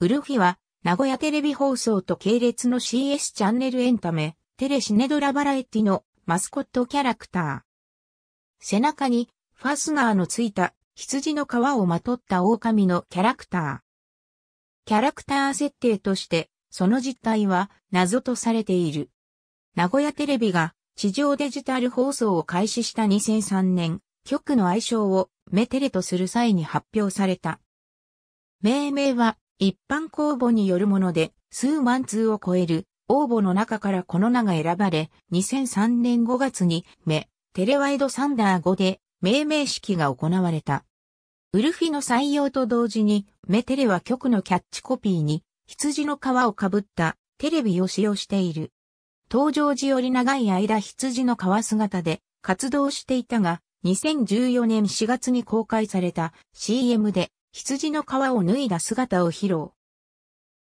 ウルフィは、名古屋テレビ放送と系列の CS チャンネルエンタメ、テレシネドラバラエティのマスコットキャラクター。背中に、ファスナーのついた羊の皮をまとった狼のキャラクター。キャラクター設定として、その実態は謎とされている。名古屋テレビが地上デジタル放送を開始した2003年、局の愛称をメテレとする際に発表された。命名は一般公募によるもので、数万通を超える応募の中からこの名が選ばれ、2003年5月に、メ、テレワイドサンダー5で、命名式が行われた。ウルフィの採用と同時に、メテレは局のキャッチコピーに、羊の皮をかぶったテレビを使用している。登場時より長い間羊の皮姿で活動していたが、2014年4月に公開された CM で羊の皮を脱いだ姿を披露。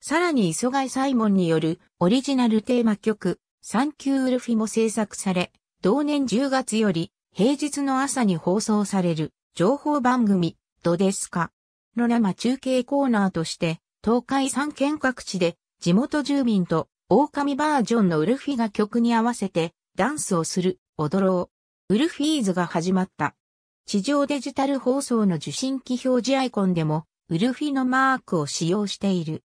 さらに磯貝サイモンによるオリジナルテーマ曲、サンキューウルフィも制作され、同年10月より平日の朝に放送される情報番組、どですかの生中継コーナーとして、東海3県各地で地元住民と狼バージョンのウルフィが曲に合わせてダンスをする、踊ろう。ウルフィーズが始まった。地上デジタル放送の受信機表示アイコンでも、ウルフィのマークを使用している。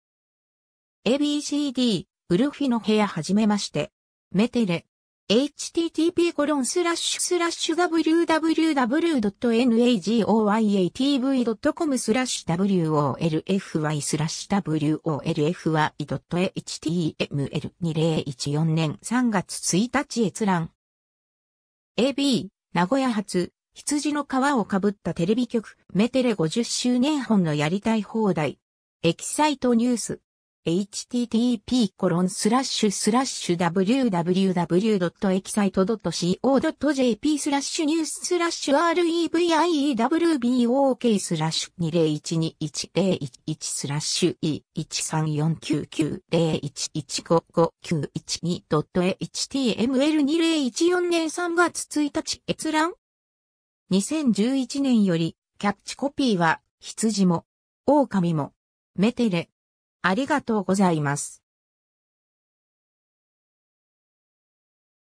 ABCD、ウルフィの部屋はじめまして。メテレ。http コロンスラッシュスラッシュ www.nagoyatv.com スラッシュ wolfy スラッシュ wolfy.html2014 年3月1日閲覧 AB 名古屋発羊の皮をかぶったテレビ局、メテレ50周年本のやりたい放題。エキサイトニュース。http コロンスラッシュスラッシュ www.excite.co.jp スラッシュニューススラッシュ reviewbok スラッシュ20121011スラッシュ E1349901155912.html2014 年3月1日閲覧2011年より、キャッチコピーは、羊も、狼も、メテレ。ありがとうございます。